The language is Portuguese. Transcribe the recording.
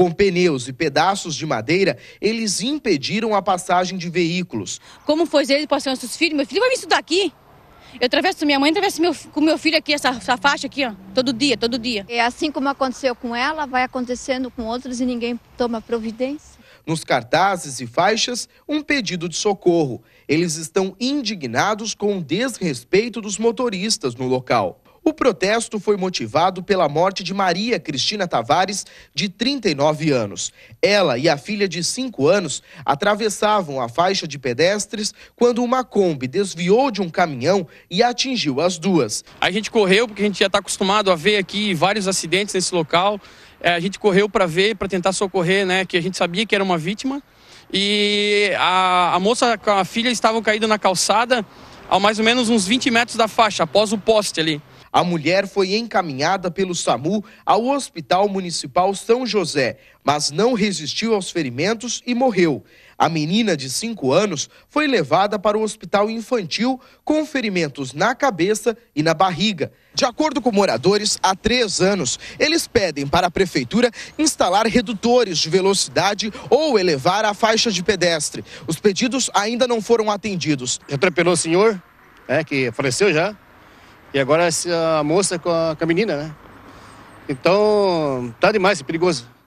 Com pneus e pedaços de madeira, eles impediram a passagem de veículos. Como foi ele passando seus filhos? Meu filho vai me estudar aqui. Eu atravesso minha mãe, atravesso meu, com meu filho aqui, essa, essa, faixa aqui, ó, todo dia, todo dia. É assim como aconteceu com ela, vai acontecendo com outros e ninguém toma providência. Nos cartazes e faixas, um pedido de socorro. Eles estão indignados com o desrespeito dos motoristas no local. O protesto foi motivado pela morte de Maria Cristina Tavares, de 39 anos. Ela e a filha de 5 anos atravessavam a faixa de pedestres quando uma Kombi desviou de um caminhão e atingiu as duas. A gente correu, porque a gente já está acostumado a ver aqui vários acidentes nesse local. É, a gente correu para ver, para tentar socorrer, né? Que a gente sabia que era uma vítima. E a, a moça com a filha estavam caídas na calçada, a mais ou menos uns 20 metros da faixa, após o poste ali. A mulher foi encaminhada pelo SAMU ao Hospital Municipal São José, mas não resistiu aos ferimentos e morreu. A menina de 5 anos foi levada para o hospital infantil com ferimentos na cabeça e na barriga. De acordo com moradores, há três anos, eles pedem para a prefeitura instalar redutores de velocidade ou elevar a faixa de pedestre. Os pedidos ainda não foram atendidos. Atropelou o senhor, é que faleceu já, e agora essa moça com a, com a menina, né? Então, tá demais, é perigoso.